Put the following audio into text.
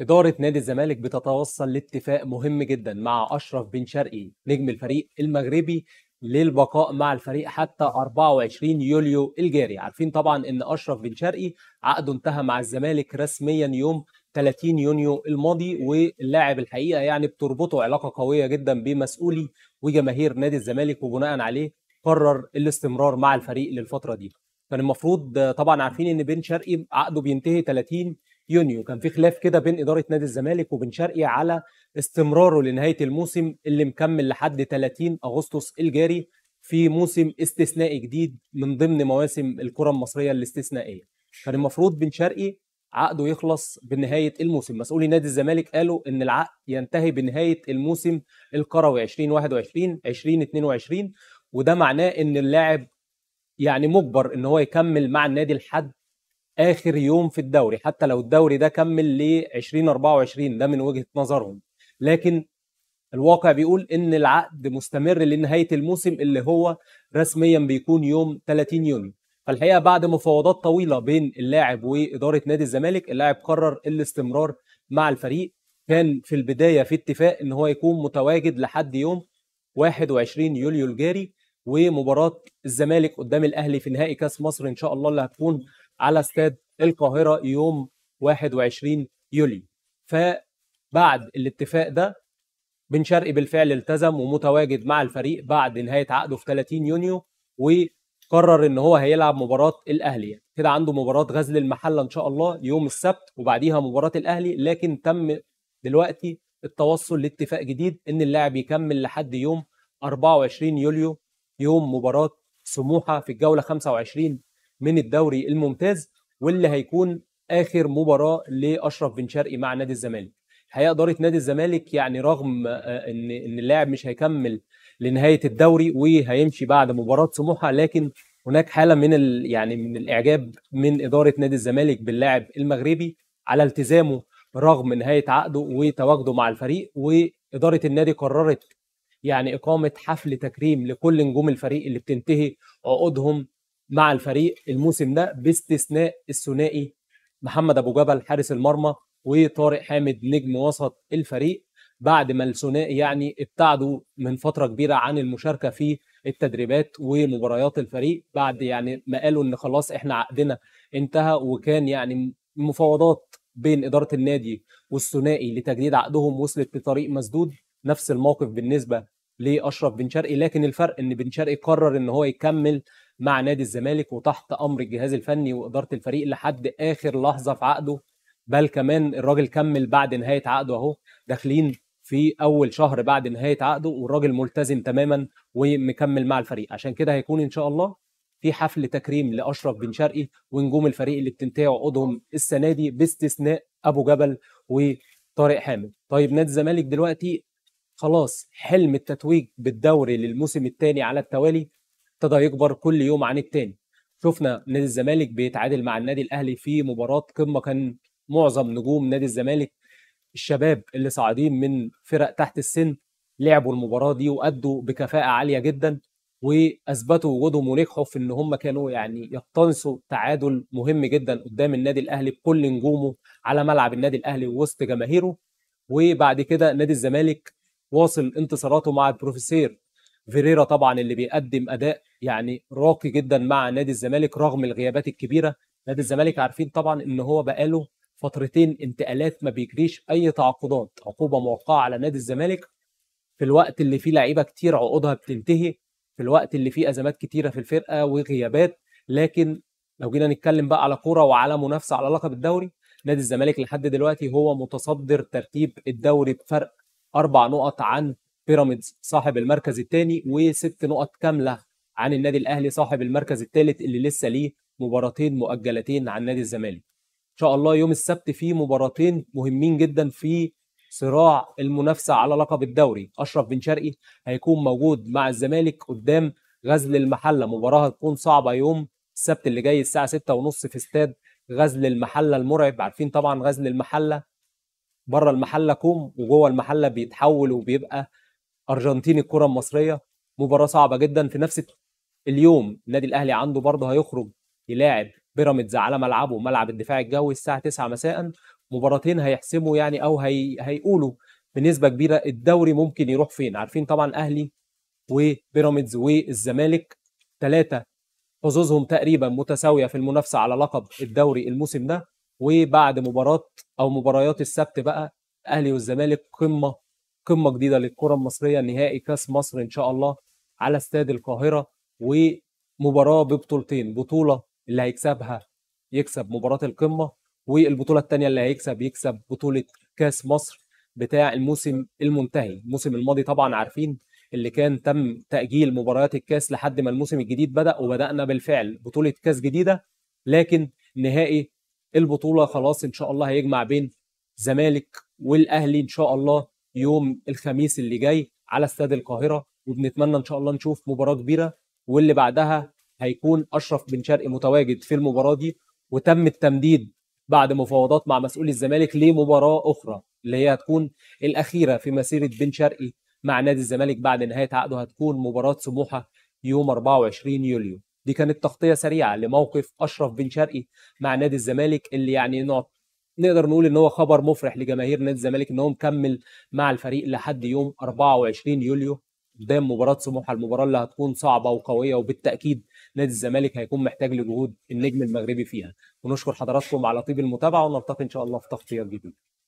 إدارة نادي الزمالك بتتوصل لاتفاق مهم جدا مع أشرف بن شرقي نجم الفريق المغربي للبقاء مع الفريق حتى 24 يوليو الجاري عارفين طبعا ان اشرف بن شرقي عقده انتهى مع الزمالك رسميا يوم 30 يونيو الماضي واللاعب الحقيقه يعني بتربطه علاقه قويه جدا بمسؤولي وجماهير نادي الزمالك وبناء عليه قرر الاستمرار مع الفريق للفتره دي كان المفروض طبعا عارفين ان بن شرقي عقده بينتهي 30 يونيو كان في خلاف كده بين إدارة نادي الزمالك وبن شرقي على استمراره لنهاية الموسم اللي مكمل لحد 30 أغسطس الجاري في موسم استثنائي جديد من ضمن مواسم الكرة المصرية الاستثنائية كان المفروض بن شرقي عقده يخلص بنهاية الموسم مسؤولي نادي الزمالك قالوا إن العقد ينتهي بنهاية الموسم القروي 2021 2022 وده معناه إن اللاعب يعني مجبر إن هو يكمل مع النادي لحد اخر يوم في الدوري حتى لو الدوري ده كمل ل 2024 ده من وجهه نظرهم لكن الواقع بيقول ان العقد مستمر لنهايه الموسم اللي هو رسميا بيكون يوم 30 يونيو فالحقيقه بعد مفاوضات طويله بين اللاعب واداره نادي الزمالك اللاعب قرر الاستمرار مع الفريق كان في البدايه في اتفاق ان هو يكون متواجد لحد يوم 21 يوليو الجاري ومباراه الزمالك قدام الاهلي في نهائي كاس مصر ان شاء الله اللي هتكون على استاد القاهره يوم 21 يوليو فبعد الاتفاق ده بن شرقي بالفعل التزم ومتواجد مع الفريق بعد نهايه عقده في 30 يونيو وقرر ان هو هيلعب مباراه الاهلي يعني. كده عنده مباراه غزل المحله ان شاء الله يوم السبت وبعديها مباراه الاهلي لكن تم دلوقتي التوصل لاتفاق جديد ان اللاعب يكمل لحد يوم 24 يوليو يوم مباراه سموحه في الجوله 25 من الدوري الممتاز واللي هيكون اخر مباراه لاشرف بن شرقي مع نادي الزمالك الحقيقه اداره نادي الزمالك يعني رغم آه، ان ان اللاعب مش هيكمل لنهايه الدوري وهيمشي بعد مباراه سموحه لكن هناك حاله من ال... يعني من الاعجاب من اداره نادي الزمالك باللاعب المغربي على التزامه رغم نهايه عقده وتواجده مع الفريق واداره النادي قررت يعني اقامه حفل تكريم لكل نجوم الفريق اللي بتنتهي عقودهم مع الفريق الموسم ده باستثناء الثنائي محمد ابو جبل حارس المرمى وطارق حامد نجم وسط الفريق بعد ما الثنائي يعني ابتعدوا من فتره كبيره عن المشاركه في التدريبات ومباريات الفريق بعد يعني ما قالوا ان خلاص احنا عقدنا انتهى وكان يعني مفاوضات بين اداره النادي والثنائي لتجديد عقدهم وصلت بطريق مسدود نفس الموقف بالنسبه لاشرف بن شرقي لكن الفرق ان بن شرقي قرر ان هو يكمل مع نادي الزمالك وتحت امر الجهاز الفني واداره الفريق لحد اخر لحظه في عقده بل كمان الراجل كمل بعد نهايه عقده اهو داخلين في اول شهر بعد نهايه عقده والراجل ملتزم تماما ومكمل مع الفريق عشان كده هيكون ان شاء الله في حفل تكريم لاشرف بن شرقي ونجوم الفريق اللي بتنتهي عقودهم السنه دي باستثناء ابو جبل وطارق حامد طيب نادي الزمالك دلوقتي خلاص حلم التتويج بالدوري للموسم الثاني على التوالي ابتدى يكبر كل يوم عن التاني شفنا نادي الزمالك بيتعادل مع النادي الاهلي في مباراه قمه كان معظم نجوم نادي الزمالك الشباب اللي صاعدين من فرق تحت السن لعبوا المباراه دي وادوا بكفاءه عاليه جدا واثبتوا وجودهم ونجحوا في ان هم كانوا يعني يقتنصوا تعادل مهم جدا قدام النادي الاهلي بكل نجومه على ملعب النادي الاهلي ووسط جماهيره وبعد كده نادي الزمالك واصل انتصاراته مع البروفيسير فيريرا طبعا اللي بيقدم اداء يعني راقي جدا مع نادي الزمالك رغم الغيابات الكبيره نادي الزمالك عارفين طبعا ان هو بقاله فترتين انتقالات ما بيجريش اي تعاقدات عقوبه موقعه على نادي الزمالك في الوقت اللي فيه لعيبه كتير عقودها بتنتهي في الوقت اللي فيه ازمات كتيره في الفرقه وغيابات لكن لو جينا نتكلم بقى على كوره وعلى منافسه على لقب الدوري نادي الزمالك لحد دلوقتي هو متصدر ترتيب الدوري بفرق اربع نقط عن بيراميدز صاحب المركز الثاني وست نقط كامله عن النادي الاهلي صاحب المركز الثالث اللي لسه ليه مباراتين مؤجلتين عن نادي الزمالك ان شاء الله يوم السبت في مباراتين مهمين جدا في صراع المنافسه على لقب الدوري اشرف بن شرقي هيكون موجود مع الزمالك قدام غزل المحله مباراه هتكون صعبه يوم السبت اللي جاي الساعه 6:30 في استاد غزل المحله المرعب عارفين طبعا غزل المحله بره المحله كوم وجوه المحله بيتحول وبيبقى ارجنتين الكره المصريه مباراه صعبه جدا في نفس اليوم النادي الاهلي عنده برضه هيخرج يلاعب بيراميدز على ملعبه ملعب الدفاع الجوي الساعه 9 مساء مباراتين هيحسموا يعني او هي... هيقولوا بنسبه كبيره الدوري ممكن يروح فين عارفين طبعا اهلي وبيراميدز والزمالك ثلاثه حظوظهم تقريبا متساويه في المنافسه على لقب الدوري الموسم ده وبعد مباراه او مباريات السبت بقى الاهلي والزمالك قمه قمه جديده للكره المصريه نهائي كاس مصر ان شاء الله على استاد القاهره ومباراه ببطولتين بطوله اللي هيكسبها يكسب مباراه القمه والبطوله الثانيه اللي هيكسب يكسب بطوله كاس مصر بتاع الموسم المنتهي الموسم الماضي طبعا عارفين اللي كان تم تاجيل مباريات الكاس لحد ما الموسم الجديد بدا وبدانا بالفعل بطوله كاس جديده لكن نهائي البطوله خلاص ان شاء الله هيجمع بين الزمالك والاهلي ان شاء الله يوم الخميس اللي جاي على استاد القاهره وبنتمنى ان شاء الله نشوف مباراه كبيره واللي بعدها هيكون اشرف بن شرقي متواجد في المباراه دي وتم التمديد بعد مفاوضات مع مسؤول الزمالك لمباراه اخرى اللي هي هتكون الاخيره في مسيره بن شرقي مع نادي الزمالك بعد نهايه عقده هتكون مباراه سموحه يوم 24 يوليو دي كانت تغطيه سريعه لموقف اشرف بن شرقي مع نادي الزمالك اللي يعني نقط نقدر نقول ان هو خبر مفرح لجماهير نادي الزمالك ان هو مكمل مع الفريق لحد يوم 24 يوليو قدام مباراه سموحه المباراه اللي هتكون صعبه وقويه وبالتاكيد نادي الزمالك هيكون محتاج لجهود النجم المغربي فيها ونشكر حضراتكم على طيب المتابعه ونلتقي ان شاء الله في تغطيه جديده